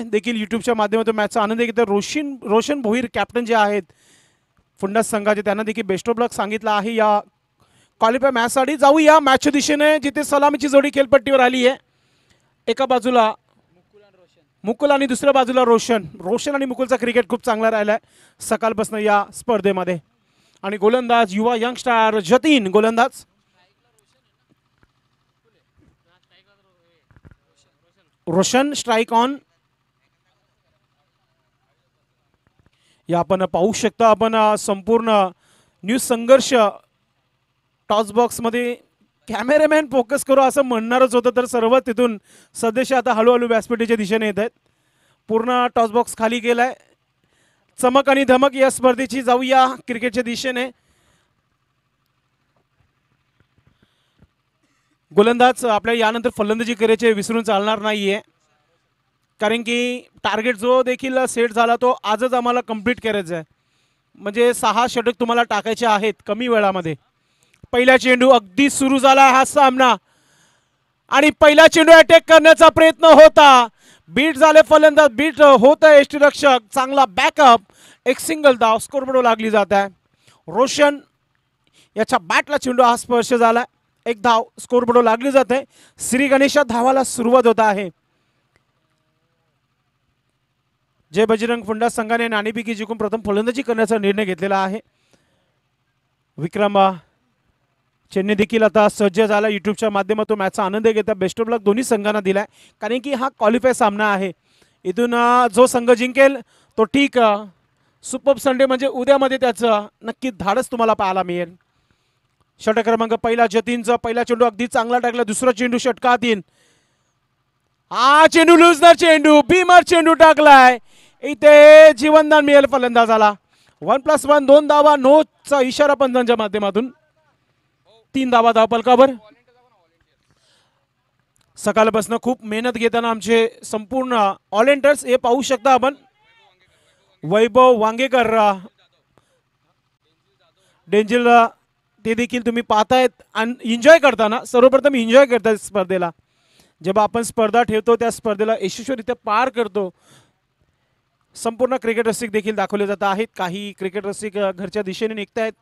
देखील युट्यूबच्या माध्यमातून मॅचचा आनंद घेतो रोशन रोशन भोईर कॅप्टन जे आहेत फुंडा संघाचे त्यांना देखील बेस्ट ऑफ लक सांगितलं आहे या क्वालिफाय मॅचसाठी जाऊ या मॅचच्या दिशेने जिथे सलामीची जोडी खेळपट्टीवर आली आहे एका बाजूला मुकुल आणि दुसऱ्या बाजूला रोशन रोशन आणि मुकुलचा क्रिकेट खूप चांगला राहिला आहे सकाळपासून या स्पर्धेमध्ये आणि गोलंदाज युवा यंगस्टार जतीन गोलंदाज रोशन स्ट्राईक ऑन या आपण पाहू शकता आपण संपूर्ण न्यूज संघर्ष टॉसबॉक्समध्ये कॅमेरामॅन फोकस करू असं म्हणणारच होतं तर सर्व तिथून सदस्य आता हळूहळू व्यासपीठेच्या दिशेने येत आहेत पूर्ण टॉसबॉक्स खाली गेला आहे चमक आणि धमक या स्पर्धेची जाऊया क्रिकेटच्या दिशेने गोलंदाज आपल्या यानंतर फलंदाजी करायचे विसरून चालणार नाहीये कारण की टार्गेट जो देखील सेट झाला तो आजच आम्हाला कंप्लीट करायचा आहे म्हणजे सहा षटक तुम्हाला टाकायचे आहेत कमी वेळामध्ये पहिला चेंडू अगदी सुरू झाला हा सामना आणि पहिला चेंडू अटॅक करण्याचा प्रयत्न होता बीट झाले फलंदाज बीट होत आहे टी रक्षक चांगला बॅकअप एक सिंगल धाव स्कोरबडू लागली जात आहे रोशन याच्या बॅटला चेंडू हा स्पर्श झाला एक धाव स्कोरबोर्ड लागली जाते श्री गणेशा धावाला सुरुवात होत आहे जय बजरंग फुंडा संघाने नाणेपिकी जिंकून प्रथम फलंदाजी करण्याचा निर्णय घेतलेला आहे विक्रमा चेन्नई देखील आता सज्ज झाला यूट्यूबच्या माध्यमातून मॅचचा आनंद घेता बेस्ट ऑफ लक दोन्ही संघांना दिला आहे कारण की हा क्वालिफाय सामना आहे इथून जो संघ जिंकेल तो ठीक सुपर संडे म्हणजे उद्यामध्ये त्याचं नक्की धाडस तुम्हाला पाहायला मिळेल षटक्रमांक क्रमांक पहिला जतीनचा पहिला चेंडू अगदी चांगला टाकला दुसरा चेंडू षटकात येईल हा चेंडू लुजनर चेंडू बीमर चेंडू टाकलाय इथे जीवनदान मिळेल फलंदाजाला वन प्लस वन दोन धावा नोचा इशारा पंजांच्या माध्यमातून तीन धावा दावा पलकावर सकाळपासून खूप मेहनत घेताना आमचे संपूर्ण ऑलेंटर्स हे पाहू शकता आपण वैभव वांगेकर डेंजिल ते देखील तुम्ही पाहतायत आणि एन्जॉय करताना सर्वप्रथम एन्जॉय करतायत स्पर्धेला जेव्हा आपण स्पर्धा ठेवतो त्या स्पर्धेला यशस्वीरित्या पार करतो संपूर्ण क्रिकेट रसिक देखील दाखवले जात आहेत काही क्रिकेट रसिक घरच्या दिशेने निघत आहेत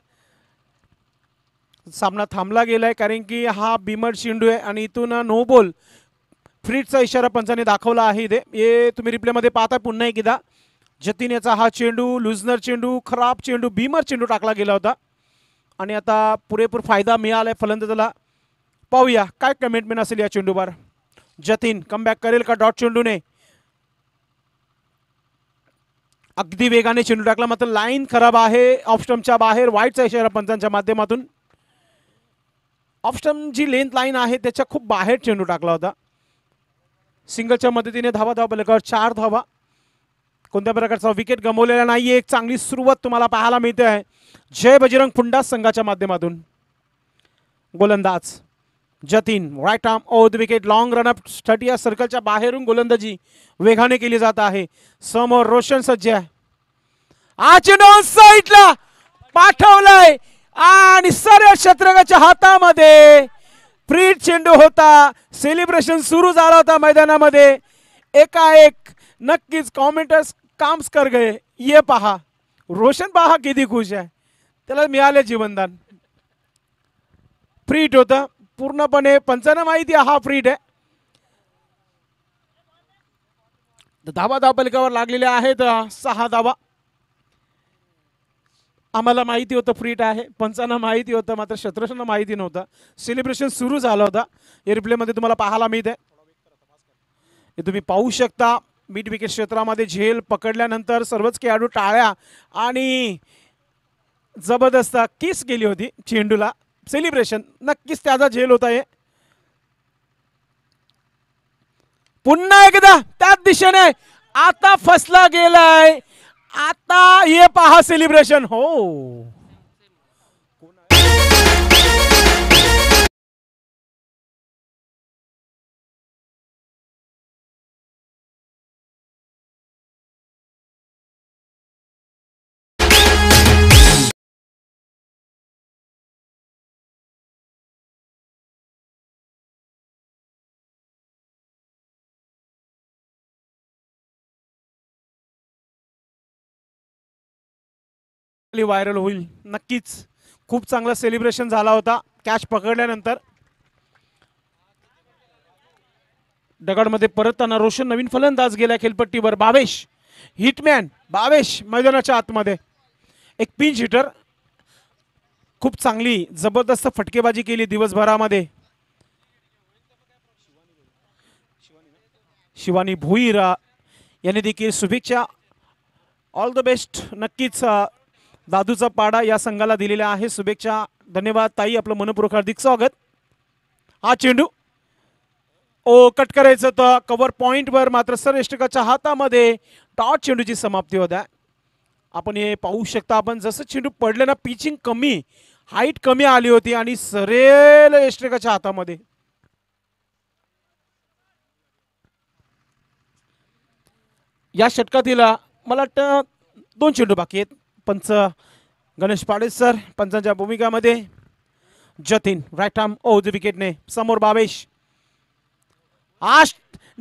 सामना थांबला गेला आहे कारण की हा बीमर चेंडू आहे आणि इथून नो बॉल फ्रीटचा इशारा पंचाने दाखवला आहे इथे हे तुम्ही रिप्लेमध्ये पाहता पुन्हा एकदा जतीन याचा हा चेंडू लुजनर चेंडू खराब चेंडू बीमर चेंडू टाकला गेला होता आणि आता पुरेपूर फायदा मिळाला आहे फलंदाजाला पाहूया काय कमेंटमेंट असेल या चेंडूवर जतीन कमबॅक करेल का डॉट चेंडूने अगदी वेगाने चेंडू टाकला मात्र लाईन खराब आहे ऑफस्टमच्या बाहेर वाईटचा इशारा पंचांच्या माध्यमातून ऑफस्टम जी लेंथ लाईन आहे त्याच्या खूप बाहेर चेंडू टाकला होता सिंगलच्या मदतीने धावा धावा बलकावर चार धावा कोणत्या प्रकारचा विकेट गमवलेला नाही एक चांगली सुरुवात तुम्हाला पाहायला मिळते आहे जय बजरंग फुंडा संघाच्या माध्यमातून गोलंदाज Jatin right arm over wicket long run up thirty या सर्कलच्या बाहेरून गोलंदाजी वेगाने केली जात आहे समोर रोशन सज्ज आहे आज साईडला पाठवलंय आणि सर्व क्षेत्रकाच्या हातामध्ये फ्रीट चेंडू होता सेलिब्रेशन सुरू झाला होता मैदानामध्ये एकाएक नक्कीच कॉमेंटर्स काम्स कर गए ये पहा रोशन पहा किती खुश आहे त्याला मिळाले जीवनदान फ्रीट होतं पूर्णपणे पंचांना माहिती हा फ्रीड आहे धाबा धाबलकावर लागलेल्या आहेत सहा धाबा आम्हाला माहिती होतं फ्रीट आहे पंचांना माहिती होतं मात्र शत्रशांना माहिती नव्हतं सेलिब्रेशन सुरू झालं होतं एअरप्ले मध्ये तुम्हाला पाहायला मिळते हे तुम्ही पाहू शकता मिड विकेट क्षेत्रामध्ये झेल पकडल्यानंतर सर्वच खेळाडू टाळ्या आणि जबरदस्त किस केली होती चेंडूला सेलिब्रेशन नक्कीच त्याचा झेल होता हे पुन्हा एकदा त्याच दिशेने आता फसला गेलाय आता हे पहा सेलिब्रेशन हो आपली व्हायरल होईल नक्कीच खूप चांगला सेलिब्रेशन झाला होता कॅश पकडल्यानंतर दगडमध्ये परतताना रोशन नवीन फलंदाज गेल्या खेळपट्टीवर बावेश हिटमॅन बावेश मैदानाच्या आतमध्ये एक पिंच हिटर खूप चांगली जबरदस्त फटकेबाजी केली दिवसभरामध्ये शिवानी भुईरा यांनी देखील शुभेच्छा ऑल द बेस्ट नक्कीच दादूचा पाडा या संघाला दिलेला आहे शुभेच्छा धन्यवाद ताई आपलं मनपूर्वक हार्दिक स्वागत हा चेंडू ओ कट करायचं होतं कव्हर पॉईंटवर मात्र सरेष्टकाच्या हातामध्ये टॉट चेंडूची समाप्ती होत्या आपण हे पाहू शकता आपण जसं चेंडू पडले ना पिचिंग कमी हाईट कमी आली होती आणि सरेल एष्टकाच्या हातामध्ये या षटकातील मला वाटतं दोन चेंडू बाकी आहेत पंच गणेश पाडेस सर पंचांच्या भूमिकामध्ये जतीन राईट आर्म ओज विकेटने समोर बावेश आश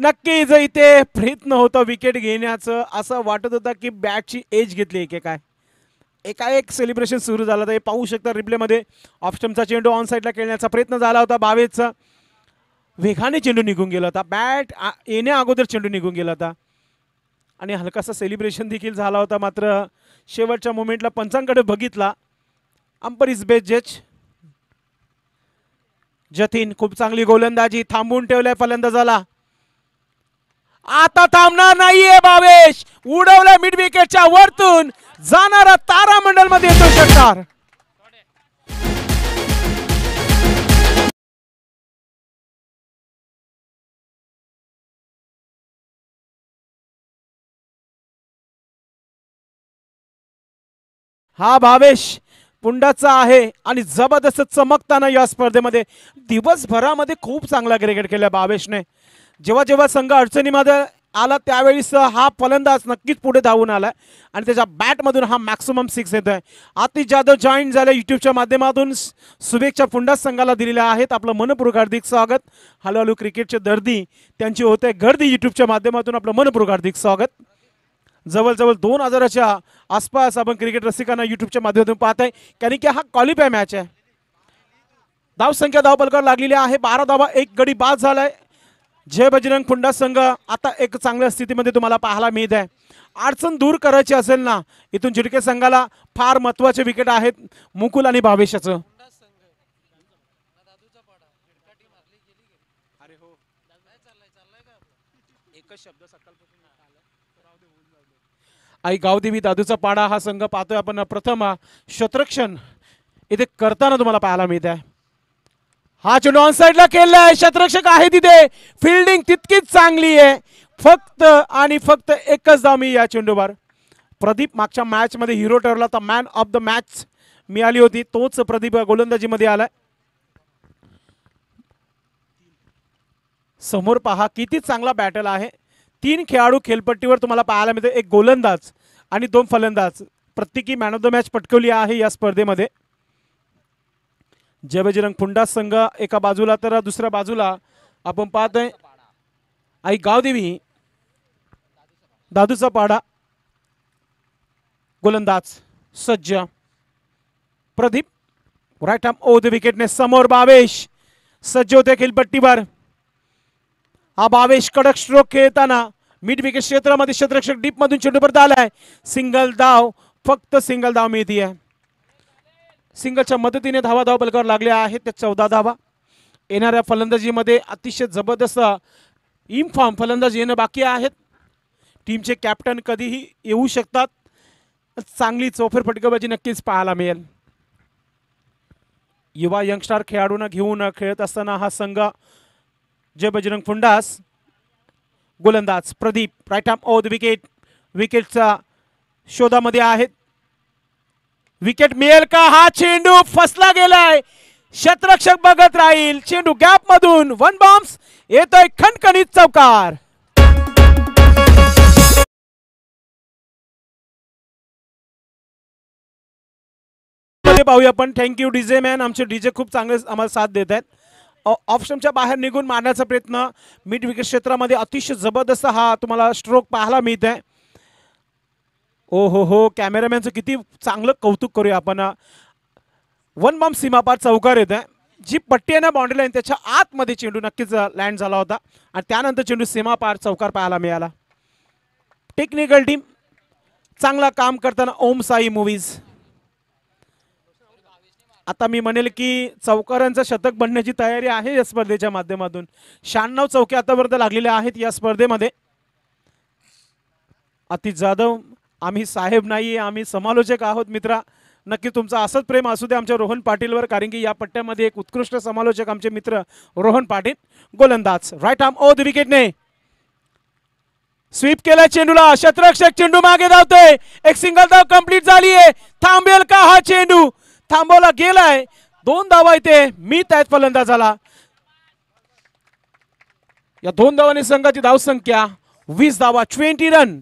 नक्कीच इथे प्रयत्न होता विकेट घेण्याचं असं वाटत होतं की बॅटची एज घेतली एके काय एक सेलिब्रेशन सुरू झालं होतं हे पाहू शकता रिप्लेमध्ये ऑप्शनचा चेंडू ऑन साईडला खेळण्याचा प्रयत्न झाला होता बावेचा वेगाने चेंडू निघून गेला होता बॅट येण्या अगोदर चेंडू निघून गेला होता आणि हलकासा सेलिब्रेशन देखील झाला होता मात्र शेवटच्या मोमेंटला पंचांकडे बघितला अंपर इज बेस्ट जज जतीन खूप चांगली गोलंदाजी थांबून ठेवलाय फलंदाजाला आता थांबणार नाहीये बावेश उडवलं मिड विकेटच्या वरतून जाणारा तारामंडल मध्ये येतो हा भावेश पुंडाचा आहे आणि जबरदस्त चमकताना या स्पर्धेमध्ये दिवसभरामध्ये खूप चांगला क्रिकेट खेळला भावेशने जेव्हा जेव्हा संघ अडचणीमध्ये आला त्यावेळीस हा फलंदाज नक्कीच पुढे धावून आला आणि त्याच्या बॅटमधून हा मॅक्सिमम सिक्स येत आहे आतिश जाधव जॉईन झाल्या यूट्यूबच्या माध्यमातून शुभेच्छा पुंडास संघाला दिलेल्या आहेत आपलं मनपूर्वक हार्दिक स्वागत हळूहळू क्रिकेटचे दर्दी त्यांची होते गर्दी यूट्यूबच्या माध्यमातून आपलं मनपूर्वक हार्दिक स्वागत जवळजवळ दोन हजाराच्या आसपास आपण क्रिकेट रसिकांना युट्यूबच्या माध्यमातून पाहत आहे कारण की हा क्वालिफाय मॅच आहे संख्या धावपलकावर लागलेली आहे बारा धावा एक गडी बाद झालाय जय बजरंग खुंडा संघ आता एक चांगल्या स्थितीमध्ये तुम्हाला पाहायला मिळत आहे अडचण दूर करायची असेल ना इथून झिडके संघाला फार महत्त्वाचे विकेट आहेत मुकुल आणि भावेशाचं हो. एकच आई गावदेवी दादूचा पाडा हा संघ पाहतोय आपण प्रथम शत्रक्षण इथे करताना तुम्हाला पाहायला मिळत आहे हा चेंडू ऑन साइडला केलेला आहे शतरक्षक आहे तिथे फिल्डिंग तितकीच चांगली आहे फक्त आणि फक्त एकच धाव मी या चेंडूवर प्रदीप मागच्या मॅचमध्ये हिरो ठरला तर मॅन ऑफ द मॅच मिळाली होती तोच प्रदीप गोलंदाजीमध्ये आलाय समोर पहा किती चांगला बॅटल आहे तीन खेळाडू खेळपट्टीवर तुम्हाला पाहायला मिळते एक गोलंदाज आणि दोन फलंदाज प्रत्येकी मॅन ऑफ द मॅच पटकवली आहे या स्पर्धेमध्ये बजरंग फुंडा संघ एका बाजूला तर दुसऱ्या बाजूला आपण पाहतोय आई गावदेवी दादूचा पाडा गोलंदाज सज्ज Pradeep right arm over the विकेटने समोर बावेश सज्ज होते खेळपट्टीवर हा भावेश कडक स्ट्रोक खेळताना मिड विकेट क्षेत्रामध्ये क्षेत्रक्षक चेंडू परत आलाय सिंगल धाव फक्त सिंगल धाव मिळतीय आहे सिंगलच्या मदतीने धावा धाव बलकावर लागले आहेत त्या चौदा धावा येणाऱ्या फलंदाजीमध्ये अतिशय जबरदस्त इनफॉर्म फलंदाज येणं बाकी आहेत टीमचे कॅप्टन कधीही येऊ शकतात चांगली चौफेर फटकेबाजी नक्कीच पाहायला मिळेल युवा यंगस्टार खेळाडूंना घेऊन खेळत असताना हा संघ जय बजरंग फुंडास गोलंदाज Pradeep right arm over the wicket विकेटचा शोधामध्ये आहेत विकेट मिळेल का हा चेंडू फसला गेलाय क्षेत्रक्षक बघत राहील चेंडू गॅप मधून वन बॉम्ब्स येतोय खणखणीत चौकार पाहूया आपण थँक्यू डीजे मॅन आमचे डीजे खूप चांगले आम्हाला साथ देत आहेत ऑप्शनच्या बाहेर निघून मारण्याचा प्रयत्न मिड विकेट क्षेत्रामध्ये अतिशय जबरदस्त हा तुम्हाला स्ट्रोक पाहायला मिळत आहे ओ हो हो कॅमेरामॅनचं किती चांगलं कौतुक करूया आपण वन बॉम्ब सीमापार चौकार येत आहे जी पट्टी आहे ना बाउंड्री लाईन त्याच्या आतमध्ये चेंडू नक्कीच लँड झाला होता आणि त्यानंतर चेंडू सीमापार चौकार पाहायला मिळाला टेक्निकल टीम चांगला काम करताना ओम साई मूवीज आता मी म्हणेल की चौकारांचं शतक बनण्याची तयारी आहे या स्पर्धेच्या माध्यमातून शहाण्णव चौके आतापर्यंत लागलेल्या आहेत या स्पर्धेमध्ये अति जाधव आम्ही साहेब नाही आम्ही समालोचक आहोत मित्रा नक्की तुमचा असंच प्रेम असू दे आमच्या रोहन पाटीलवर कारण की या पट्ट्यामध्ये एक उत्कृष्ट समालोचक आमचे मित्र रोहन पाटील गोलंदाज राईट आम ओ द विकेटने स्वीप केला चेंडूला शतरक्षक चेंडू मागे धावतोय एक सिंगल धाव कंप्लीट झालीये थांबेल का हा चेंडू थांबवला गेलाय दोन धावा इथे मी त्यात फलंदाज झाला या दोन धावांनी संघाची धावसंख्या वीस धावा ट्वेंटी रन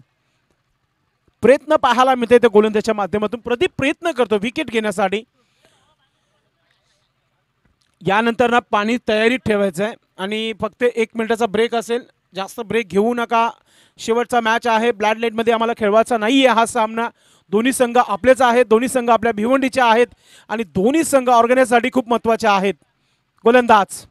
प्रयत्न पाहायला मिळते त्या गोलंदाजच्या माध्यमातून प्रदीप प्रयत्न करतो विकेट घेण्यासाठी यानंतर ना पाणी तयारीत ठेवायचं आहे आणि फक्त एक मिनिटाचा ब्रेक असेल जास्त ब्रेक घेऊ नका शेवटचा मॅच आहे ब्लॅड मध्ये आम्हाला खेळवायचा नाही आहे हा सामना दोन्ही संघ आपलेच आहेत दोन्ही संघ आपल्या भिवंडीचे आहेत आणि दोन्ही संघ ऑर्गनाईजसाठी खूप महत्वाचे आहेत गोलंदाज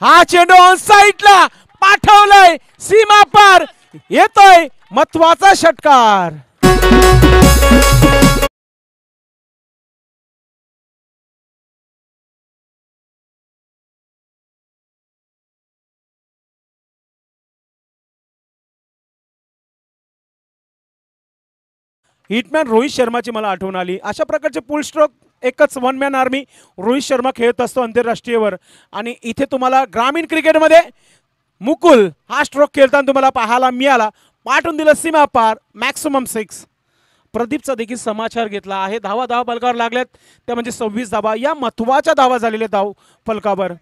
हा चेंडू ऑन साईडला पाठवलाय सीमा पार येतोय महत्वाचा षटकार हिटमॅन रोहित शर्माची मला आठवण आली अशा प्रकारचे पुल स्ट्रोक एकच one man army Rohit Sharma खेळत असतो आंतरराष्ट्रीयवर आणि इथे तुम्हाला ग्रामीण क्रिकेटमध्ये मुकुल हा स्ट्रोक खेळताना तुम्हाला पाहायला मिळाला पाठवून दिलं सीमा पार मॅक्सिमम सिक्स प्रदीपचा देखील समाचार घेतला आहे धावा धावा फलकावर लागल्यात त्या म्हणजे सव्वीस धावा या महत्वाच्या धावा झालेल्या धाव आता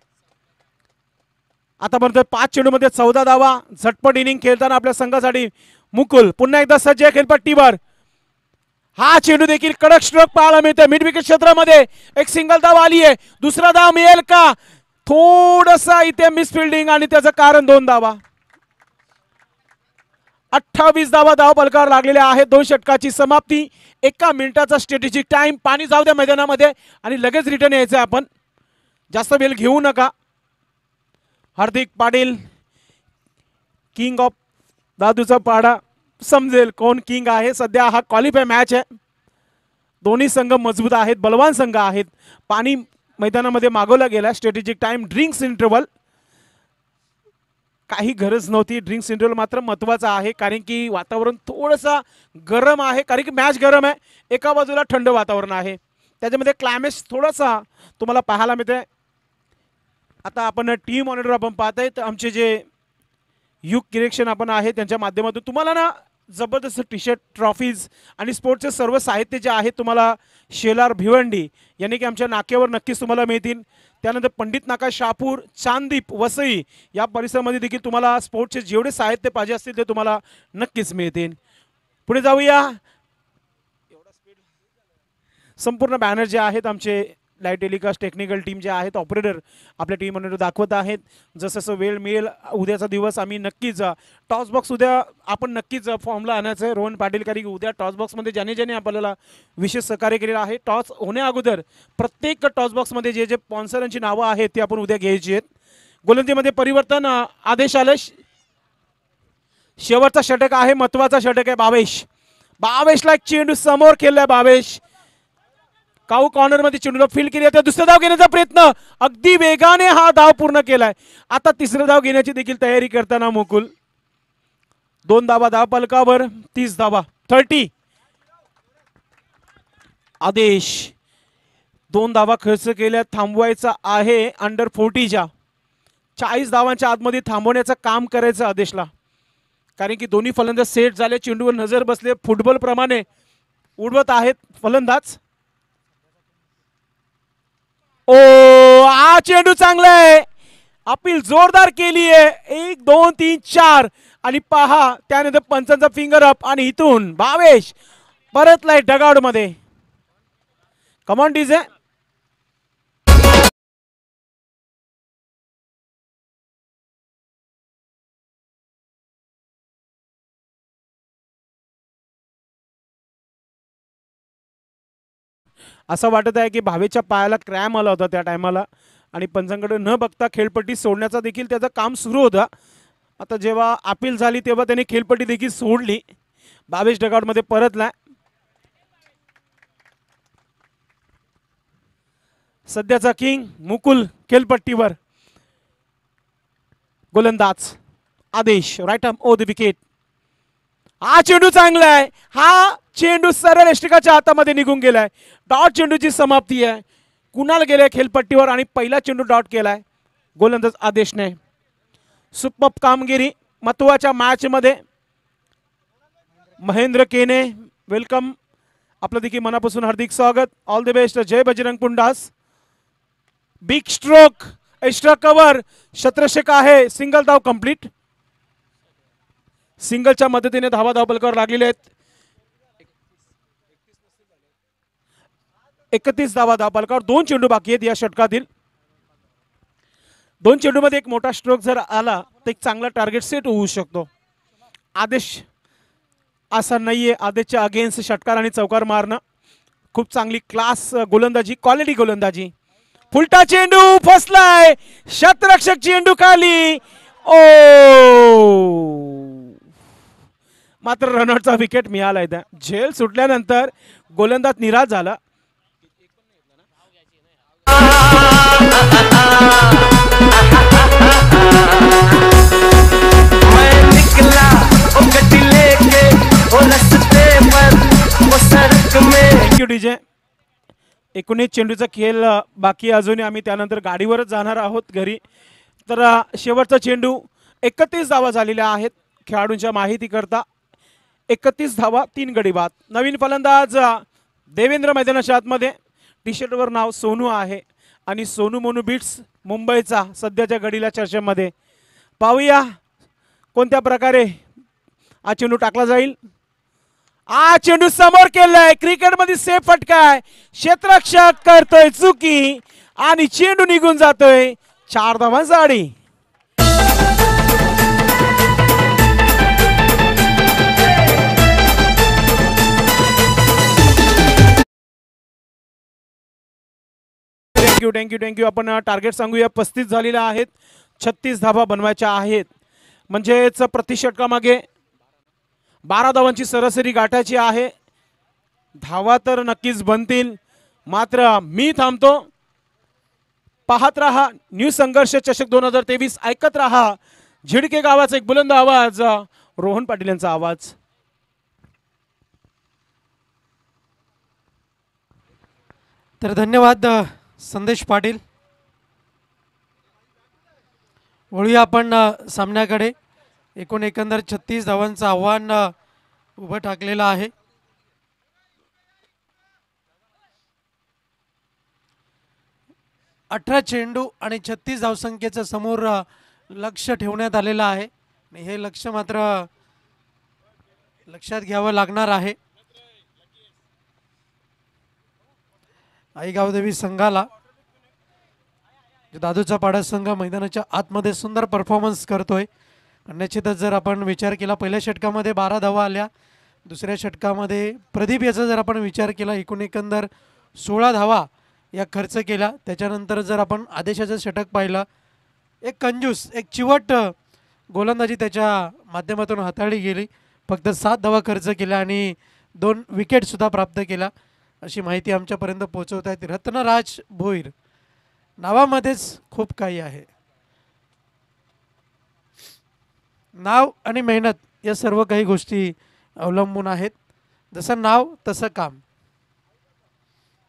आतापर्यंत पाच चेंडूमध्ये चौदा धावा झटपट इनिंग खेळताना आपल्या संघासाठी मुकुल पुन्हा एकदा सज्ज खेळपट्टीवर हा चेंडू देखील कडक स्ट्रोक पाहायला मिळतोय मिड विकेट क्षेत्रामध्ये एक सिंगल धाव आली आहे दुसरा धाव मिळेल का थोडसा इथे मिसफिल्डिंग आणि त्याचं कारण दोन धावा अठ्ठावीस धावा धाव बलकार लागलेल्या आहेत दोन षटकाची समाप्ती एका मिनिटाचा स्ट्रॅटेजिक टाइम पाणी जाऊ द्या मैदानामध्ये आणि लगेच रिटर्न यायचं आपण जास्त वेळ घेऊ नका हार्दिक पाटील किंग ऑफ दादूचा पाडा समजेल कोण किंग आहे सध्या हा क्वालिफाय मॅच आहे दोन्ही संघ मजबूत आहेत बलवान संघ आहेत पाणी मैदानामध्ये मागवला गेला स्ट्रॅटेजिक टाईम ड्रिंक्स इंटरवल काही गरज नव्हती ड्रिंक्स इंटरवल मात्र महत्त्वाचा आहे कारण की वातावरण थोडंसं गरम आहे कारण की मॅच गरम आहे एका बाजूला थंड वातावरण आहे त्याच्यामध्ये क्लायमेट थोडासा तुम्हाला पाहायला मिळते आता आपण टीम ऑनर आपण पाहत तर आमचे जे युग किरेक्शन आपण आहे त्यांच्या माध्यमातून तुम्हाला ना जबरदस्त टी शर्ट ट्रॉफीज आणि स्पोर्ट्सचे सर्व साहित्य जे आहे तुम्हाला शेलार भिवंडी यांनी की आमच्या नाक्यावर नक्कीच तुम्हाला मिळतील त्यानंतर पंडित नाका शापूर चांदीप वसई या परिसरामध्ये देखील तुम्हाला स्पोर्ट्सचे जेवढे साहित्य पाहिजे असतील ते तुम्हाला नक्कीच मिळतील पुढे जाऊया संपूर्ण बॅनर जे आहेत आमचे लाईव्ह टेलिकास्ट टेक्निकल टीम जे आहेत ऑपरेटर आपल्या टीम दाखवत आहेत जसं जसं वेळ मिळेल उद्याचा दिवस आम्ही नक्कीच टॉस बॉक्स उद्या आपण नक्कीच फॉर्मला आणायचं आहे रोहन पाटील कारण की उद्या टॉस बॉक्समध्ये ज्याने ज्याने आपल्याला विशेष सहकार्य केलेलं आहे टॉस होण्या अगोदर प्रत्येक टॉस बॉक्समध्ये जे जे स्पॉन्सरांची नावं आहेत ती आपण उद्या घ्यायची आहेत गोलंदीमध्ये परिवर्तन आदेश आले शेवटचा षटक आहे महत्वाचा षटक आहे बावेश बावेशला चेंडू समोर खेळलाय बावेश काऊ मध्ये चेंडूला फील केली होती दुसरा धाव घेण्याचा प्रयत्न अगदी वेगाने हा धाव पूर्ण केलाय आता तिसरा धाव घेण्याची देखील तयारी करताना मुकुल दोन धावा धाव पलकावर तीस धावा थर्टी आदेश दोन धावा खर्च केल्या थांबवायचा आहे अंडर फोर्टीच्या चाळीस धावांच्या आतमध्ये थांबवण्याचं काम करायचं आदेशला कारण की दोन्ही फलंदाज सेट झाले चेंडूवर नजर बसले फुटबॉलप्रमाणे उडवत आहेत फलंदाज ओ हा चेंडू चांगला आहे अपील जोरदार केली आहे एक दोन तीन चार आणि पहा त्यानंतर पंचांचा फिंगर अप आणि इथून भावेश परतलाय डगाड मध्ये कमॉन आहे असं वाटत आहे की भावेच्या पायाला क्रॅम आला होता त्या टायमाला आणि पंचांकडे न बघता खेळपट्टी सोडण्याचा देखील त्याचं काम सुरू होता आता जेव्हा अपील झाली तेव्हा त्याने खेळपट्टी देखील सोडली भावेश डगाउटमध्ये परतला सध्याचा किंग मुकुल खेळपट्टीवर गोलंदाज Aadesh right off over the wicket हा चेंडू चांगला आहे हा चेंडू सरळ एष्टिकाच्या हातामध्ये निघून गेलाय डॉट चेंडूची समाप्ती आहे कुणाल गेले खेलपट्टीवर आणि पहिला चेंडू डॉट केलाय गोलंदाज आदेशने सुपप कामगिरी महत्वाच्या मॅचमध्ये महेंद्र केने वेलकम आपलं देखील मनापासून हार्दिक स्वागत all the best Jai Bajrang पुंडास बिग स्ट्रोक एक्स्ट्रा कवर शत्रशेक आहे सिंगल धाव कंप्लीट सिंगलच्या मदतीने धावा धावबलकावर लागलेले आहेत एकतीस धावा धापालकावर दोन चेंडू बाकी आहेत या षटकातील दोन चेंडूमध्ये एक मोठा स्ट्रोक जर आला तर एक चांगला टार्गेट सेट होऊ शकतो आदेश असा नाही आहे आदेशच्या अगेन्स्ट षटकार आणि चौकार मारणं खूप चांगली क्लास गोलंदाजी क्वालिटी गोलंदाजी फुलटा चेंडू फसलाय शतरक्षक चेंडू खाली ओ मात्र रनआउटचा विकेट मिळाला त्या झेल सुटल्यानंतर गोलंदाज निराश झाला एकोणीस चेंडूचा खेळ बाकी अजूनही आम्ही त्यानंतर गाडीवरच जाणार आहोत घरी तर शेवटचा चेंडू एकतीस धावा झालेल्या आहेत खेळाडूंच्या माहितीकरता एकतीस धावा तीन गडी बाद नवीन फलंदाज देवेंद्र मैदानाच्या आतमध्ये टी शर्टवर नाव सोनू आहे आणि सोनू मोनू बीट्स मुंबईचा सध्याच्या घडीला चर्चेमध्ये पाहूया कोणत्या प्रकारे हा चेंडू टाकला जाईल हा चेंडू समोर केलाय क्रिकेटमध्ये सेफ फटकाय क्षेत्रक्षक करतोय चुकी आणि चेंडू निघून जातोय चार धावांचा आडी थँक्यू थँक्यू आपण टार्गेट सांगूया पस्तीस झालेल्या आहेत छत्तीस धाबा बनवायच्या आहेत म्हणजेच प्रतिषटकामागे बारा धावांची सरासरी गाठायची आहे धावा तर नक्कीच बनतील मात्र मी थांबतो पाहत राहा न्यू संघर्ष चषक दोन हजार तेवीस ऐकत राहा झिडके गावाचा एक बुलंद आवाज रोहन पाटील यांचा आवाज तर धन्यवाद संदेश पाटील वळूया आपण सामन्याकडे एकूण एकंदर छत्तीस धावांचं आव्हान उभं टाकलेलं आहे अठरा चेंडू आणि छत्तीस धावसंख्येचं समोर लक्ष ठेवण्यात आलेलं आहे आणि हे लक्ष मात्र लक्षात घ्यावं लागणार आहे आईगावदेवी संघाला दादूचा पाडा संघ मैदानाच्या आतमध्ये सुंदर परफॉर्मन्स करतोय निश्चितच जर आपण विचार केला पहिल्या षटकामध्ये बारा धावा आल्या दुसऱ्या षटकामध्ये प्रदीप याचा जर आपण विचार केला एकूण एकंदर सोळा धावा या खर्च केला त्याच्यानंतर जर आपण आदेशाचं षटक पाहिलं एक कंजूस एक चिवट गोलंदाजी त्याच्या माध्यमातून हाताळली गेली फक्त सात धावा खर्च केला आणि दोन विकेटसुद्धा प्राप्त केला अशी माहिती आमच्यापर्यंत पोहोचवत येते रत्नराज भोईर नावामध्येच खूप काही आहे नाव आणि मेहनत या सर्व काही गोष्टी अवलंबून आहेत जसं नाव तसं काम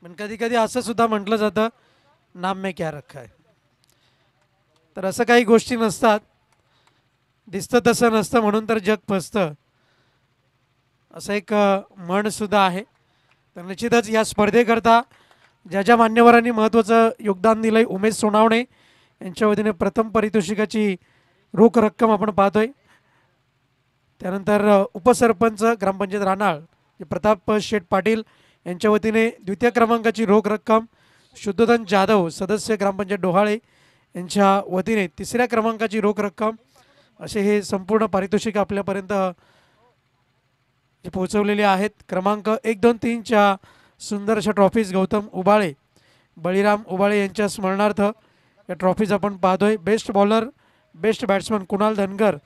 पण कधी कधी असं सुद्धा म्हटलं जातं नाम मे क्या रखा आहे तर असं काही गोष्टी नसतात दिसतं तसं नसतं म्हणून तर जग फसतं असं एक म्हण सुद्धा आहे तर निश्चितच या स्पर्धेकरता ज्या ज्या मान्यवरांनी महत्त्वाचं योगदान दिलं आहे उमेश सोनावणे यांच्या वतीने प्रथम पारितोषिकाची रोख रक्कम आपण पाहतोय त्यानंतर उपसरपंच ग्रामपंचायत राणाळ प्रताप शेठ पाटील यांच्या वतीने द्वितीय क्रमांकाची रोख रक्कम शुद्धोधन जाधव सदस्य ग्रामपंचायत डोहाळे यांच्या वतीने तिसऱ्या क्रमांकाची रोख रक्कम असे हे संपूर्ण पारितोषिक आपल्यापर्यंत जे पोहोचवलेले आहेत क्रमांक एक दोन तीनच्या सुंदर अशा ट्रॉफीज गौतम उबाळे बळीराम उबाळे यांच्या स्मरणार्थ या ट्रॉफीज आपण पाहतोय best bowler best batsman Kunal Dhangar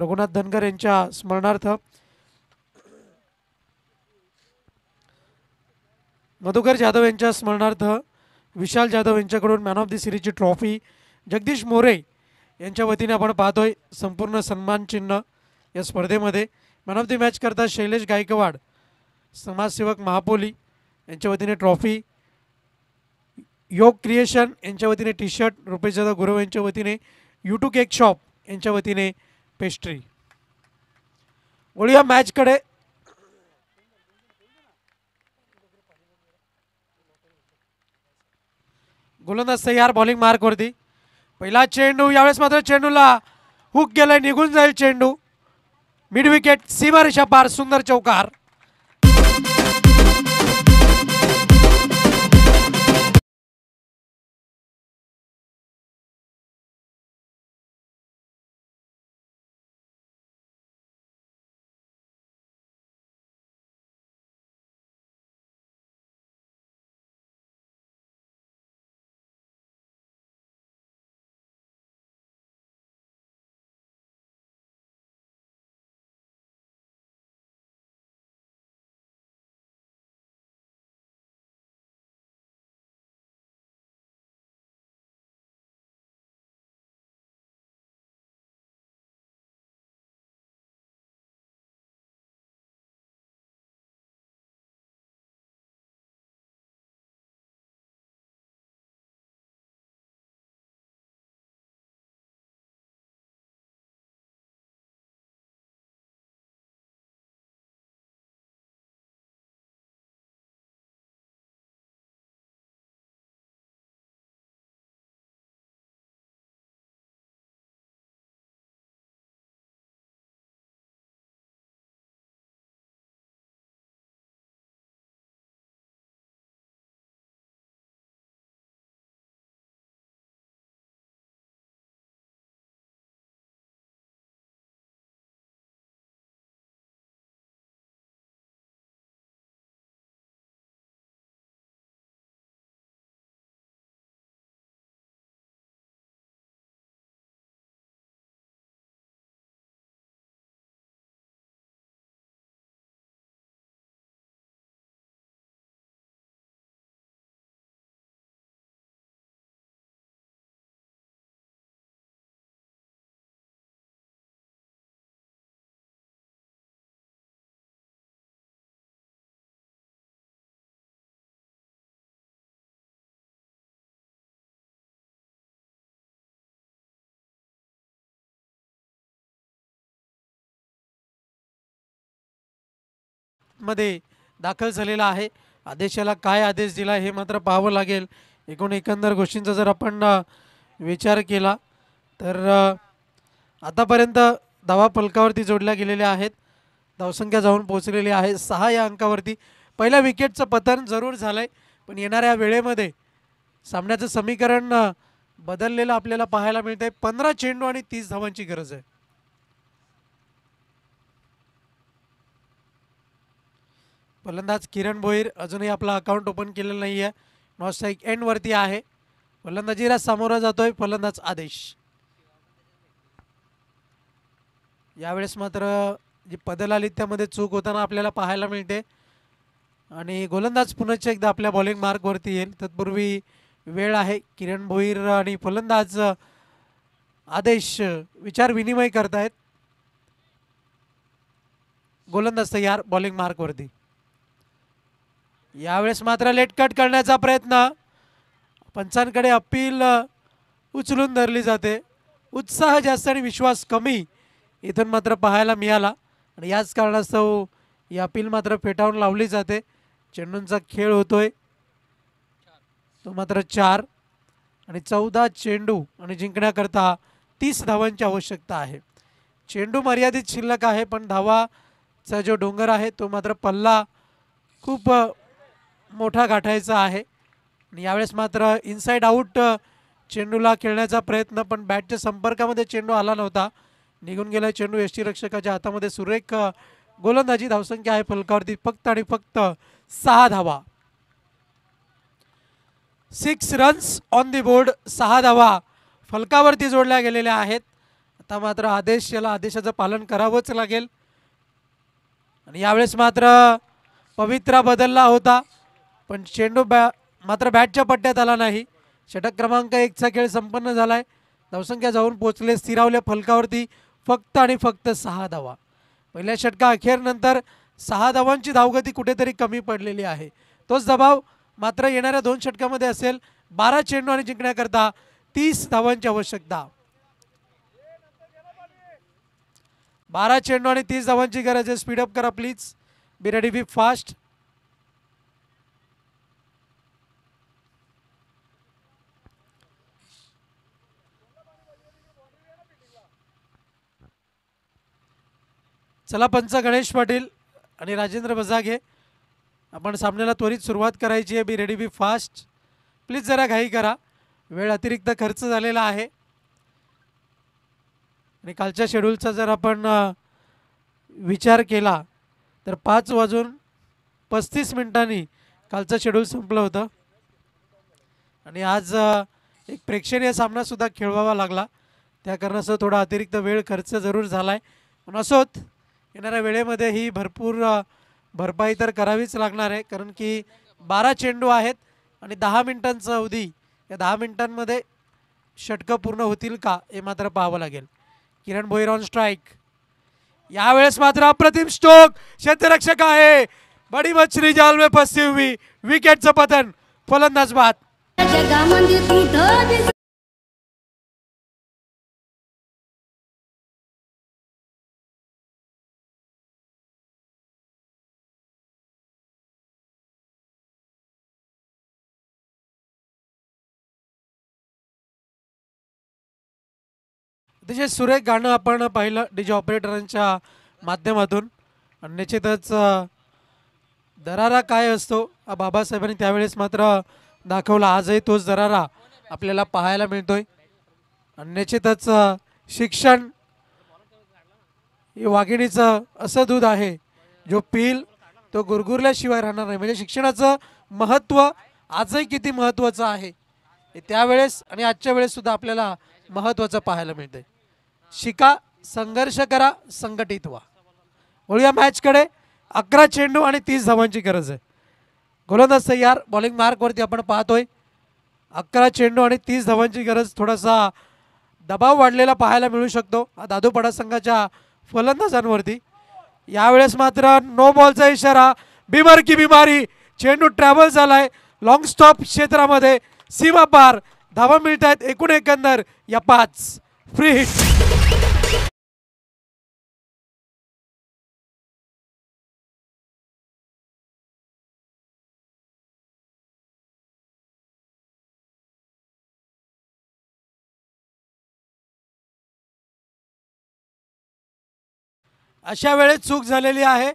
Raghunath Dhangar यांच्या स्मरणार्थ मधुकर जाधव यांच्या स्मरणार्थ विशाल जाधव यांच्याकडून मॅन ऑफ द सिरीजची ट्रॉफी जगदीश मोरे यांच्या वतीने आपण पाहतोय संपूर्ण सन्मानचिन्ह या स्पर्धेमध्ये मॅन ऑफ द मॅच करता शैलेश गायकवाड समाजसेवक महापोली यांच्या वतीने ट्रॉफी योग क्रिएशन यांच्या वतीने टी शर्ट रुपेश जाधव गुरव यांच्या वतीने युटू केक शॉप यांच्या वतीने पेस्ट्री वळूया मॅचकडे गोलंदाज सह्यार बॉलिंग मार्कवरती पहिला चेंडू यावेळेस मात्र चेंडूला हुक गेलाय निघून जाईल चेंडू मिडविकेट विकेट रेषा पार सुंदर चौकार मध्ये दाखल झालेला आहे आदेशाला काय आदेश दिला हे मात्र पाहावं लागेल एकूण एकंदर गोष्टींचा जर आपण विचार केला तर आतापर्यंत धावा पलकावरती जोडल्या गेलेल्या आहेत धावसंख्या जाऊन पोहोचलेली आहे सहा या अंकावरती पहिल्या विकेटचं पतन जरूर झालं आहे पण येणाऱ्या वेळेमध्ये सामन्याचं समीकरण बदललेलं आपल्याला पाहायला मिळतं आहे पंधरा चेंडू आणि तीस धावांची गरज आहे फलंदाज किरण भोईर अजूनही आपला अकाउंट ओपन केलेलं नाही आहे एंड एंडवरती आहे फलंदाजीला सामोरा जातोय फलंदाज आदेश यावेळेस मात्र जी पदलालित्यामध्ये चूक होताना आपल्याला पाहायला मिळते आणि गोलंदाज पुनश्च एकदा आपल्या बॉलिंग मार्कवरती येईल तत्पूर्वी वेळ आहे किरण भोईर आणि फलंदाज आदेश विचार विनिमय करतायत गोलंदाज तयार बॉलिंग मार्कवरती यावेळेस मात्र लेटकट करण्याचा प्रयत्न पंचांकडे अपील उचलून धरली जाते उत्साह जास्त आणि विश्वास कमी इथून मात्र पाहायला मिळाला आणि याच कारणास्तव ही अपील मात्र फेटाळून लावली जाते चेंडूंचा खेळ होतोय तो मात्र चार आणि चौदा चेंडू आणि जिंकण्याकरता तीस धावांची आवश्यकता आहे चेंडू मर्यादित शिल्लक आहे पण धावाचा जो डोंगर आहे तो मात्र पल्ला खूप मोठा गाठायचा आहे आणि यावेळेस मात्र इनसाईड आऊट चेंडूला खेळण्याचा प्रयत्न पण बॅटच्या संपर्कामध्ये चेंडू आला नव्हता निघून गेला चेंडू एस टी रक्षकाच्या हातामध्ये सुरेख गोलंदाजी धावसंख्या आहे फलकावरती फक्त आणि फक्त सहा धावा six runs on the board सहा धावा फलकावरती जोडल्या गेलेल्या आहेत आता मात्र आदेश याला आदेशाचं पालन करावंच लागेल आणि यावेळेस मात्र पवित्रा बदलला होता पण चेंडू बॅ मात्र बॅटच्या पट्ट्यात आला नाही षटक क्रमांक एकचा खेळ संपन्न झाला आहे धावसंख्या जाऊन पोचले स्थिरावले फलकावरती फक्त आणि फक्त सहा धावा पहिल्या षटका अखेरनंतर सहा धावांची धावगती कुठेतरी कमी पडलेली आहे तोच दबाव मात्र येणाऱ्या दोन षटकामध्ये असेल बारा चेंडू आणि जिंकण्याकरता तीस धावांची आवश्यकता बारा चेंडू आणि तीस धावांची गरज आहे स्पीडअप करा प्लीज बिरेडी बी फास्ट चला पंच गणेश पाटील आणि राजेंद्र बजागे आपण सामन्याला त्वरित सुरुवात करायची आहे be ready be fast please जरा घाई करा वेळ अतिरिक्त खर्च झालेला आहे आणि कालच्या शेड्यूलचा जर आपण विचार केला तर पाच वाजून पस्तीस मिनिटांनी कालचं शेड्यूल संपलं होतं आणि आज एक प्रेक्षणीय सामनासुद्धा खेळवावा लागला त्या कारणासह थोडा अतिरिक्त वेळ खर्च जरूर झाला आहे पण असोत येणाऱ्या वेळेमध्ये ही भरपूर भरपाई तर करावीच लागणार आहे कारण की बारा चेंडू आहेत आणि दहा मिनिटांचा अवधी या दहा मिनिटांमध्ये षटकं पूर्ण होतील का हे मात्र पाहावं लागेल किरण भोईर ऑन स्ट्राईक यावेळेस मात्र अप्रतिम स्टोक क्षेत्ररक्षक आहे बडी मच्छरी जालवे पस्ती हुई विकेटचं पतन फलंदाज बाद अतिशय सुरेख गाणं आपण पाहिलं जे ऑपरेटरांच्या माध्यमातून निश्चितच दरारा काय असतो बाबासाहेबांनी त्यावेळेस मात्र दाखवला आजही तोच दरारा आपल्याला पाहायला मिळतोय निश्चितच शिक्षण ही वाघिणीचं असं दूध आहे जो पील तो गुरगुरल्याशिवाय राहणार नाही म्हणजे शिक्षणाचं महत्त्व आजही किती महत्त्वाचं आहे त्यावेळेस आणि आजच्या वेळेससुद्धा आपल्याला महत्त्वाचं पाहायला मिळतंय शिका संघर्ष करा संघटित व्हा वळूया मॅचकडे अकरा चेंडू आणि तीस धावांची गरज आहे गोलंदाज सय्यार बॉलिंग मार्कवरती आपण पाहतोय अकरा चेंडू आणि तीस धावांची गरज थोडासा दबाव वाढलेला पाहायला मिळू शकतो दादू पडा संघाच्या फलंदाजांवरती यावेळेस मात्र नो बॉलचा इशारा बिमार की बिमारी चेंडू ट्रॅव्हल झालाय लॉंग स्टॉप क्षेत्रामध्ये सीमा पार धावा मिळत आहेत एकूण एकंदर या पाच फ्री हिट अशा वेळेत चूक झालेली आहे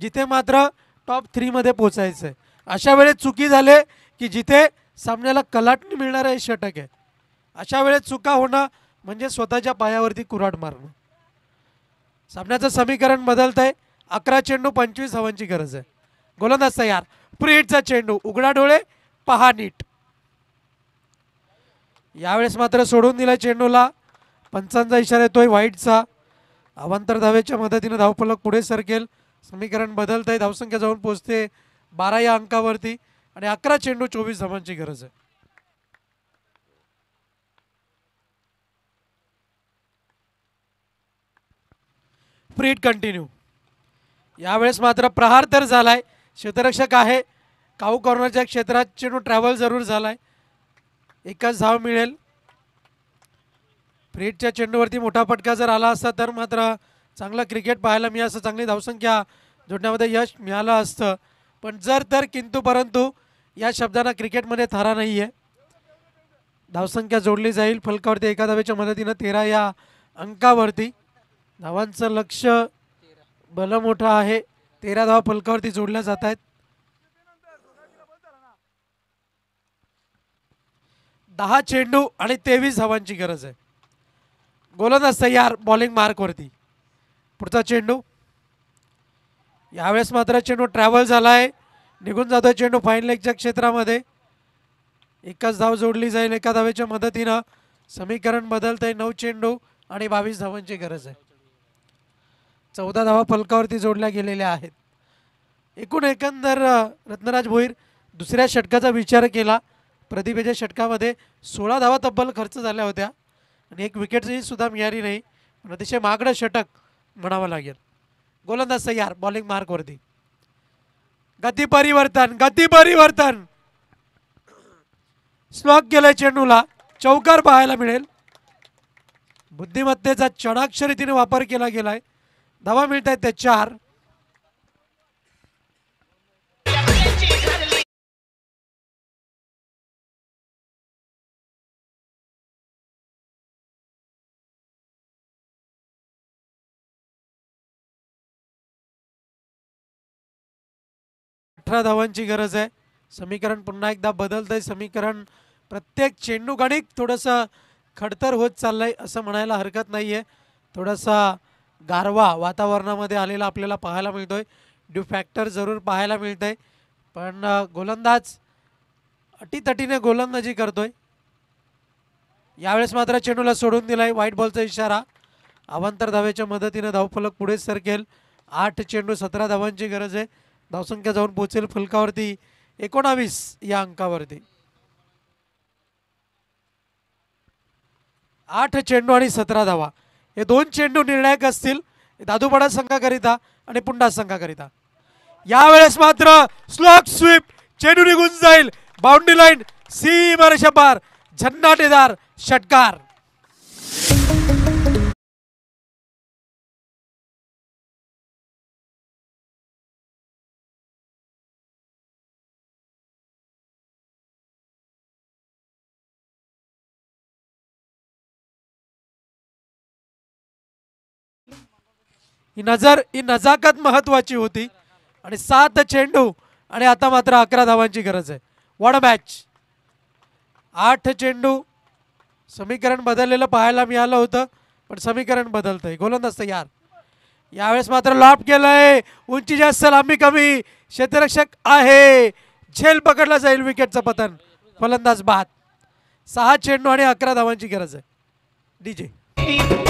जिथे मात्र टॉप थ्रीमध्ये पोचायचं आहे अशा वेळेत चुकी झाले की जिथे सामन्याला कलाटणी मिळणार आहे षटक आहे अशा वेळेत चुका होणं म्हणजे स्वतःच्या पायावरती कुराड मारणं सामन्याचं समीकरण बदलत आहे अकरा चेंडू पंचवीस हवांची गरज आहे गोलंदाज तयार प्रीटचा चेंडू उघडा डोळे पहा नीट यावेळेस मात्र सोडून दिला चेंडूला पंचांचा इशारा येतोय व्हाईटचा अवंतर धावेच्या मदतीने धावपलक पुढे सरकेल समीकरण आहे धावसंख्या जाऊन पोहोचते बारा या अंकावरती आणि अकरा चेंडू चोवीस धावांची गरज आहे प्रीट कंटिन्यू यावेळेस मात्र प्रहार तर झालाय क्षेत्ररक्षक आहे काऊ कॉर्नरच्या क्षेत्रात चेंडू ट्रॅव्हल जरूर झालाय एकच धाव मिळेल फ्रेडच्या चेंडूवरती मोठा फटका जर आला असता तर मात्र चांगलं क्रिकेट पाहायला मिळालं असं चांगली धावसंख्या जोडण्यामध्ये यश मिळालं असतं पण जर तर किंतु परंतु या शब्दांना क्रिकेटमध्ये थारा नाही आहे धावसंख्या जोडली जाईल फलकावरती एका धावेच्या मदतीनं तेरा या अंकावरती धावांचं लक्ष भलं मोठं आहे तेरा धावा फलकावरती जोडल्या जात आहेत दहा चेंडू आणि तेवीस धावांची गरज आहे गोलंदाज तयार बॉलिंग मार्कवरती पुढचा चेंडू यावेळेस मात्र चेंडू ट्रॅव्हल झाला आहे निघून जातो चेंडू फाईन लेगच्या क्षेत्रामध्ये एकच धाव जोडली जाईल एका धावेच्या मदतीनं समीकरण बदलत आहे नऊ चेंडू आणि बावीस धावांची गरज आहे चौदा धावा फलकावरती जोडल्या गेलेल्या आहेत एकूण एकंदर रत्नराज भोईर दुसऱ्या षटकाचा विचार केला प्रदीपेच्या षटकामध्ये सोळा धावा तब्बल खर्च झाल्या होत्या आणि एक विकेटही सुद्धा मिळाली नाही अतिशय महागडं षटक म्हणावं लागेल गोलंदाज यार बॉलिंग मार्कवरती गती परिवर्तन गती परिवर्तन स्लॉक गेलाय चेंडूला चौकार पाहायला मिळेल बुद्धिमत्तेचा चढाक्षर वापर केला गेलाय धावा मिळत आहेत त्या चार अठरा धावांची गरज आहे समीकरण पुन्हा एकदा बदलतंय आहे समीकरण प्रत्येक चेंडू गाडीत थोडंसं खडतर होत चाललंय असं म्हणायला हरकत नाही आहे थोडासा गारवा वातावरणामध्ये आलेला आपल्याला पाहायला मिळतोय आहे ड्यू फॅक्टर जरूर पाहायला मिळतंय पण गोलंदाज अटीतटीने गोलंदाजी करतोय यावेळेस मात्र चेंडूला सोडून दिला आहे व्हाईट बॉलचा इशारा अवांतर धावेच्या मदतीने धावफलक पुढे सरकेल आठ चेंडू सतरा धावांची गरज आहे धावसंख्या जाऊन पोहोचेल फलकावरती एकोणावीस या अंकावरती आठ चेंडू आणि सतरा धावा हे दोन चेंडू निर्णायक असतील दादूपाडा संघाकरिता आणि पुंडा संघाकरिता यावेळेस मात्र स्लॉक स्वीप चेंडू निघून जाईल बाउंड्री लाईन सीमारेषा पार झन्नाटेदार षटकार ही नजर ही नजाकत महत्वाची होती आणि सात चेंडू आणि आता मात्र अकरा धावांची गरज आहे वॉड मॅच आठ चेंडू समीकरण बदललेलं पाहायला मिळालं होतं पण समीकरण बदलतंय गोलंदाज तयार यार यावेळेस मात्र लॉप केलंय उंची जास्त लांबी कमी क्षेत्ररक्षक आहे झेल पकडला जाईल विकेटचं पतन फलंदाज बाद सहा चेंडू आणि अकरा धावांची गरज आहे डीजे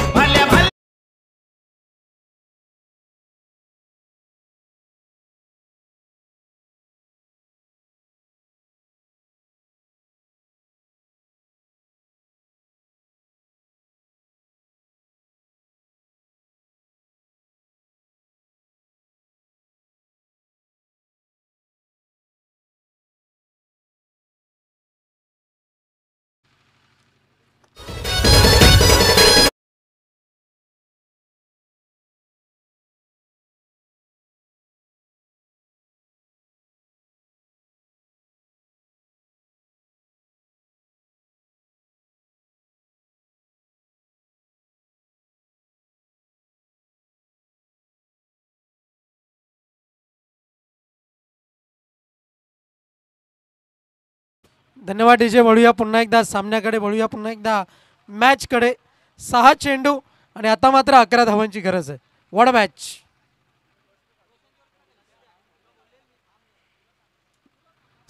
धन्यवाद डीजे वळूया पुन्हा एकदा सामन्याकडे वळूया पुन्हा एकदा मॅचकडे सहा चेंडू आणि आता मात्र अकरा धावांची गरज आहे वड मॅच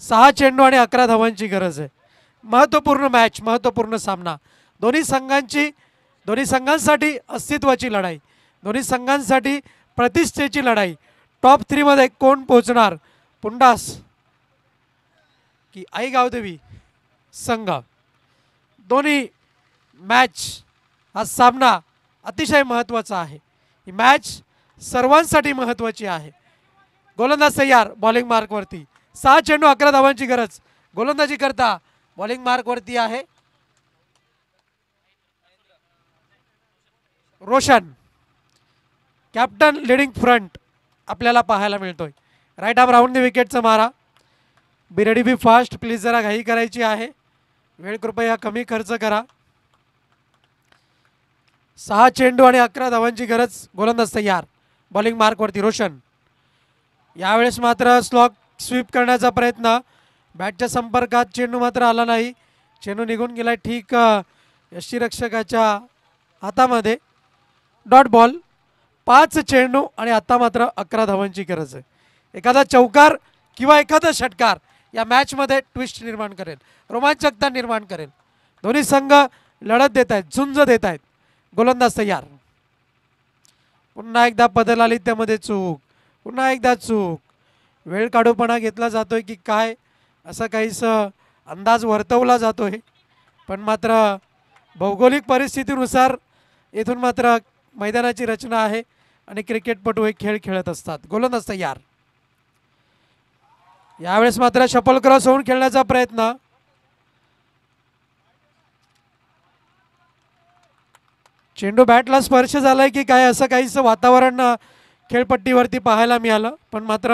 सहा चेंडू आणि अकरा धावांची गरज आहे महत्त्वपूर्ण मॅच महत्त्वपूर्ण सामना दोन्ही संघांची दोन्ही संघांसाठी अस्तित्वाची लढाई दोन्ही संघांसाठी प्रतिष्ठेची लढाई टॉप थ्रीमध्ये कोण पोहोचणार पुंडास की आई गावदेवी संघा दोन्ही मॅच हा सामना अतिशय महत्त्वाचा आहे ही मॅच सर्वांसाठी महत्त्वाची आहे गोलंदाज सय्यार बॉलिंग मार्कवरती सहा चेंडू अकरा धावांची गरज गोलंदाजी करता बॉलिंग मार्कवरती आहे रोशन कॅप्टन लिडिंग फ्रंट आपल्याला पाहायला मिळतोय राईट आम राऊंड द विकेटचा मारा बिरडी बी फास्ट प्लीज जरा घाई करायची आहे वेळ कृपया कमी खर्च करा सहा चेंडू आणि अकरा धावांची गरज गोलंदाज तयार बॉलिंग मार्कवरती रोशन यावेळेस मात्र स्लॉक स्वीप करण्याचा प्रयत्न बॅटच्या संपर्कात चेंडू मात्र आला नाही चेंडू निघून गेला ठीक यष्टीरक्षकाच्या हातामध्ये डॉट बॉल पाच चेंडू आणि आता मात्र अकरा धावांची गरज आहे एखादा चौकार किंवा एखादा षटकार या मॅचमध्ये ट्विस्ट निर्माण करेल रोमांचकता निर्माण करेल दोन्ही संघ लढत देत आहेत झुंज देत आहेत गोलंदाज तयार पुन्हा एकदा बदल आली त्यामध्ये चूक पुन्हा एकदा चूक वेळ काढूपणा घेतला जातोय की काय असा काहीस अंदाज वर्तवला जातोय पण मात्र भौगोलिक परिस्थितीनुसार येथून मात्र मैदानाची रचना आहे आणि क्रिकेटपटू हे खेळ खेळत असतात गोलंदाज तयार यावेळेस मात्र शपल क्रॉस होऊन खेळण्याचा प्रयत्न चेंडू बॅटला स्पर्श झालाय की काय असं काहीच वातावरण खेळपट्टीवरती पाहायला मिळालं पण मात्र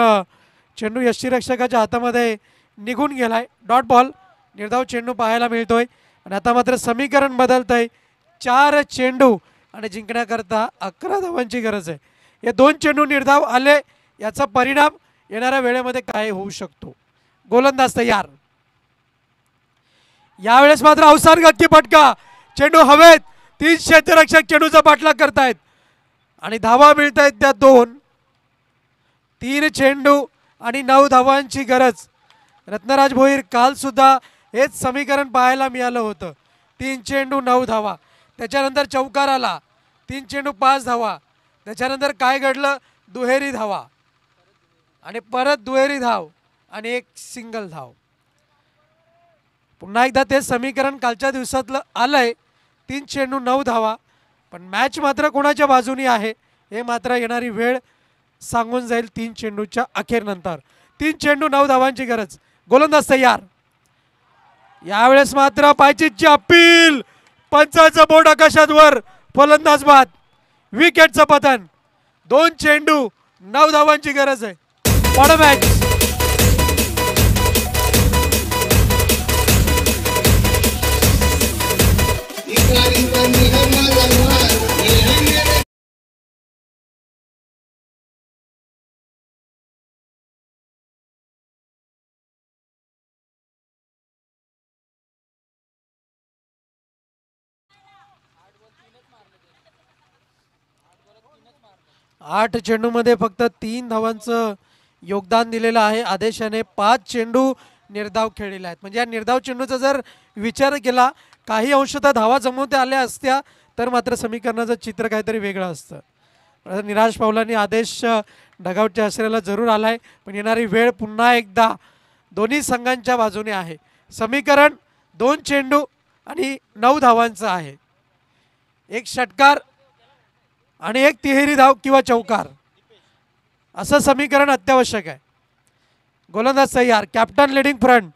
चेंडू यष्टीरक्षकाच्या हातामध्ये निघून गेलाय डॉट बॉल निर्धाव चेंडू पाहायला मिळतोय आणि आता मात्र समीकरण बदलतंय चार चेंडू आणि जिंकण्याकरता अकरा धावांची गरज आहे हे दोन चेंडू निर्धाव आले याचा परिणाम येणाऱ्या वेळेमध्ये काय होऊ शकतो गोलंदाज तयार यावेळेस मात्र अवसान गक्की पटका चेंडू हवेत तीन क्षेत्ररक्षक चेंडूचा पाठलाग करतायत आणि धावा मिळत आहेत त्या दोन तीन चेंडू आणि नऊ धावांची गरज रत्नराज भोईर काल सुद्धा हेच समीकरण पाहायला मिळालं होतं तीन चेंडू नऊ धावा त्याच्यानंतर चौकार आला तीन चेंडू पाच धावा त्याच्यानंतर काय घडलं दुहेरी धावा आणि परत दुहेरी धाव आणि एक सिंगल धाव पुन्हा एकदा ते समीकरण कालच्या दिवसातलं आलंय तीन चेंडू नऊ धावा पण मॅच मात्र कोणाच्या बाजूनी आहे हे मात्र येणारी वेळ सांगून जाईल तीन चेंडूच्या अखेरनंतर तीन चेंडू नऊ धावांची गरज गोलंदाज तयार यावेळेस मात्र पायची अपील पंचाचं बोट आकाशात वर फलंदाज बाद विकेटचं पतन दोन चेंडू नऊ धावांची गरज आहे What a match! आठ चेंडूमध्ये फक्त तीन धावांचं योगदान दिलेलं आहे आदेशाने पाच चेंडू निर्धाव खेळलेले आहेत म्हणजे या निर्धाव चेंडूचा जर विचार केला काही अंशतः धावा जमवत्या आल्या असत्या तर मात्र समीकरणाचं चित्र काहीतरी वेगळं असतं निराश पावलांनी आदेश ढगावच्या आश्रयाला जरूर आला आहे पण येणारी वेळ पुन्हा एकदा दोन्ही संघांच्या बाजूने आहे समीकरण दोन चेंडू आणि नऊ धावांचं आहे एक षटकार आणि एक तिहेरी धाव किंवा चौकार असं समीकरण अत्यावश्यक आहे गोलंदाज सह्यार कॅप्टन लिडिंग फ्रंट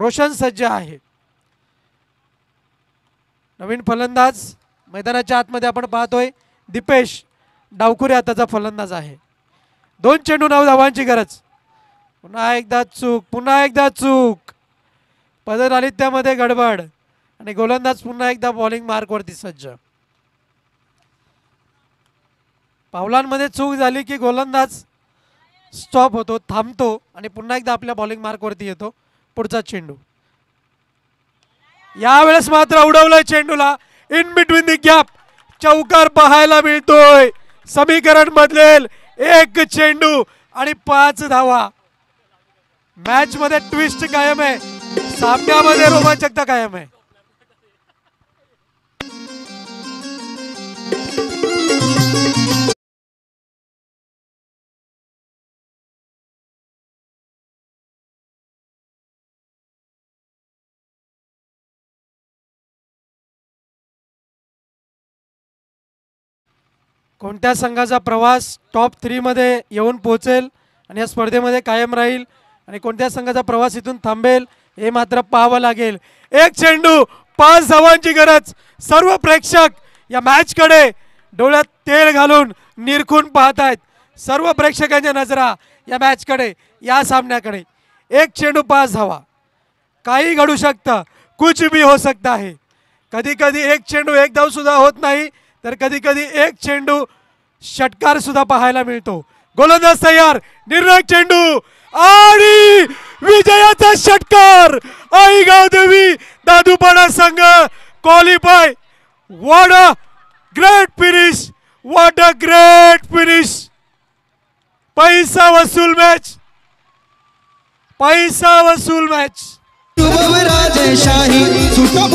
रोशन सज्ज आहे नवीन फलंदाज मैदानाच्या आतमध्ये आपण पाहतोय दिपेश डावकुरे आताचा फलंदाज आहे दोन चेंडू नाव धावांची गरज पुन्हा एकदा चूक पुन्हा एकदा चूक पदर आलित्यामध्ये गडबड आणि गोलंदाज पुन्हा एकदा बॉलिंग मार्कवरती सज्ज पावलांमध्ये चूक झाली की गोलंदाज स्टॉप होतो थांबतो आणि पुन्हा एकदा आपल्या बॉलिंग मार्कवरती येतो पुढचा चेंडू यावेळेस मात्र उडवलंय चेंडूला इन बिटवीन द गॅप चौकार पाहायला मिळतोय समीकरण बदलेल एक चेंडू आणि पाच धावा मॅच मध्ये ट्विस्ट कायम आहे सामन्यामध्ये रोमांचकता कायम आहे कोणत्या संघाचा प्रवास टॉप थ्रीमध्ये येऊन पोहोचेल आणि या स्पर्धेमध्ये कायम राहील आणि कोणत्या संघाचा प्रवास इथून थांबेल हे मात्र पाहावं लागेल एक चेंडू पाच धावांची गरज सर्व प्रेक्षक या मॅचकडे डोळ्यात तेल घालून निरखून पाहत आहेत सर्व प्रेक्षकांच्या नजरा या मॅचकडे या सामन्याकडे एक चेंडू पाच धावा काही घडू शकतं कुछ भी हो सकता है कधी कधी एक चेंडू एक धाव सुद्धा होत नाही तर कधी कधी एक चेंडू षटकार सुद्धा पाहायला मिळतो गोलंदाज तयार निर्णायक चेंडू आणि विजयाचा षटकार आई देवी दादूपाडा संघ qualify what a great finish what a great finish पैसा वसूल मॅच पैसा वसूल मॅच राजेशाही सुटा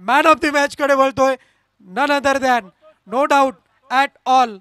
मॅन ऑफ द मॅचकडे वळतोय none other than no doubt at all